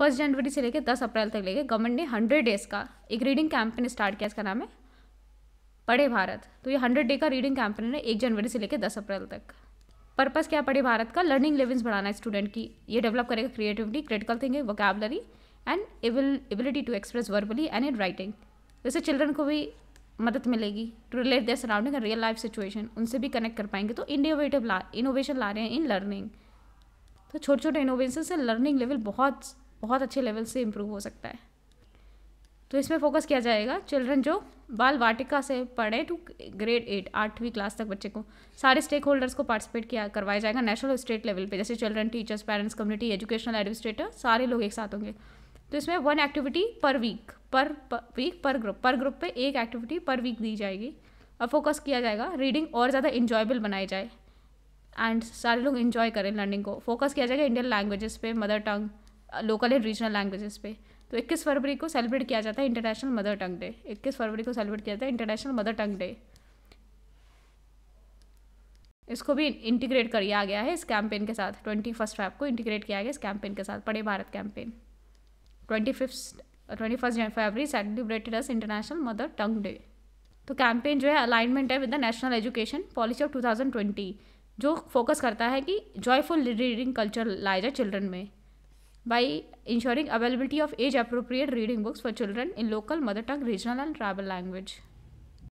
first जनवरी से लेकर दस अप्रैल तक लेके गवर्नमेंट ने हंड्रेड डेज़ का एक रीडिंग कैंपेन स्टार्ट किया इसका नाम है पढ़े भारत तो ये हंड्रेड डे का रीडिंग कैंपेन है एक जनवरी से लेकर दस अप्रैल तक पर्पज़ क्या पढ़े भारत का लर्निंग लेवल्स बढ़ाना है स्टूडेंट की ये डेवलप करेगा creativity critical thinking vocabulary and ability to express verbally and in writing जैसे चिल्ड्रन को भी मदद मिलेगी to relate their surrounding real life situation उनसे भी कनेक्ट कर पाएंगे तो इनोवेटिव ला इनोवेशन ला रहे हैं इन लर्निंग तो छोटे छोटे इनोवेशन से लर्निंग लेवल बहुत बहुत अच्छे लेवल से इम्प्रूव हो सकता है तो इसमें फोकस किया जाएगा चिल्ड्रन जो बाल वाटिका से पढ़े टू ग्रेड एट आठवीं क्लास तक बच्चे को सारे स्टेक होल्डर्स को पार्टिसिपेट किया करवाया जाएगा नेशनल और स्टेट लेवल पे जैसे children teachers parents community educational administrator सारे लोग एक साथ होंगे तो इसमें one activity per week per week per group per group पे एक एक्टिविटी पर वीक दी जाएगी और फोकस किया जाएगा रीडिंग और ज़्यादा इंजॉयबल बनाई जाए एंड सारे लोग इन्जॉय करें लर्निंग को फोकस किया जाएगा इंडियन लैंग्वेजेस पे mother tongue local and regional languages पे तो 21 फरवरी को सेलिब्रेट किया जाता है इंटरनेशनल मदर टंग डे 21 फरवरी को सेलिब्रेट किया जाता है इंटरनेशनल मदर टंग डे इसको भी इंटीग्रेट कर दिया गया है इस कैंपेन के साथ ट्वेंटी फर्स्ट ऐप को इंटीग्रेट किया गया इस कैंपेन के साथ Padhe Bharat campaign twenty fifth twenty first फरवरी celebrated as international mother tongue day तो कैंपेन जो है अलाइनमेंट है with the national education policy of twenty जो फोकस करता है कि जॉयफुल रीडिंग कल्चर लाया जाए चिल्ड्रन में by ensuring availability of age appropriate reading books for children in local mother tongue regional and tribal language